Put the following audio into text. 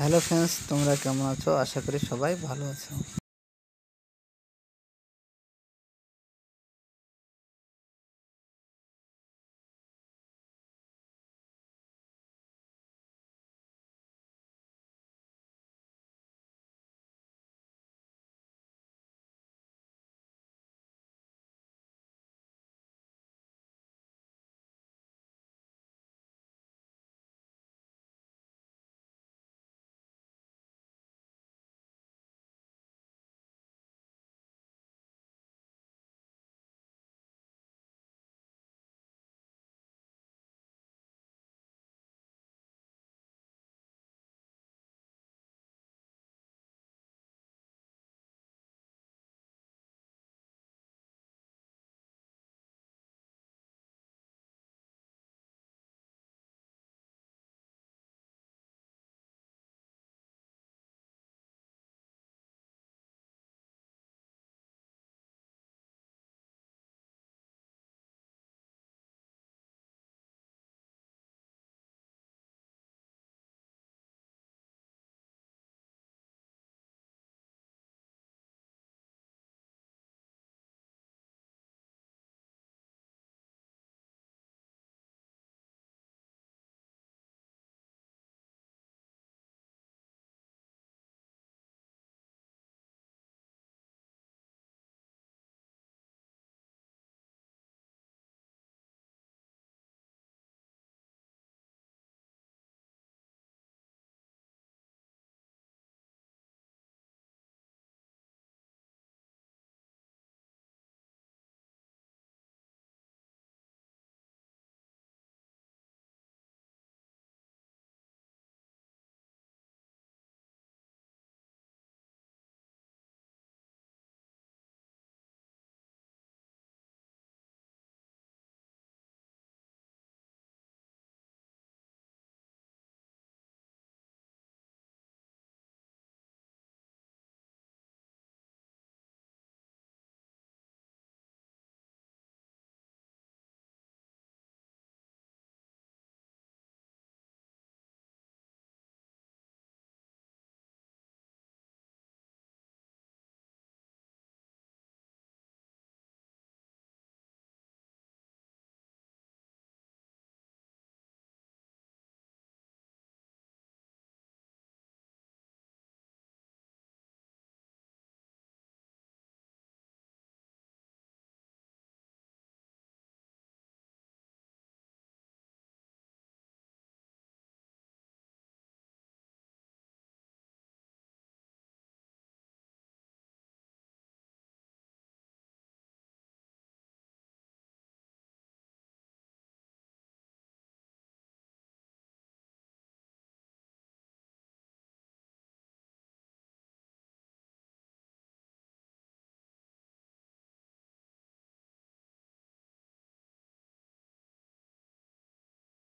hello friends তোমরা কেমন আছো আশা করি সবাই ভালো আছো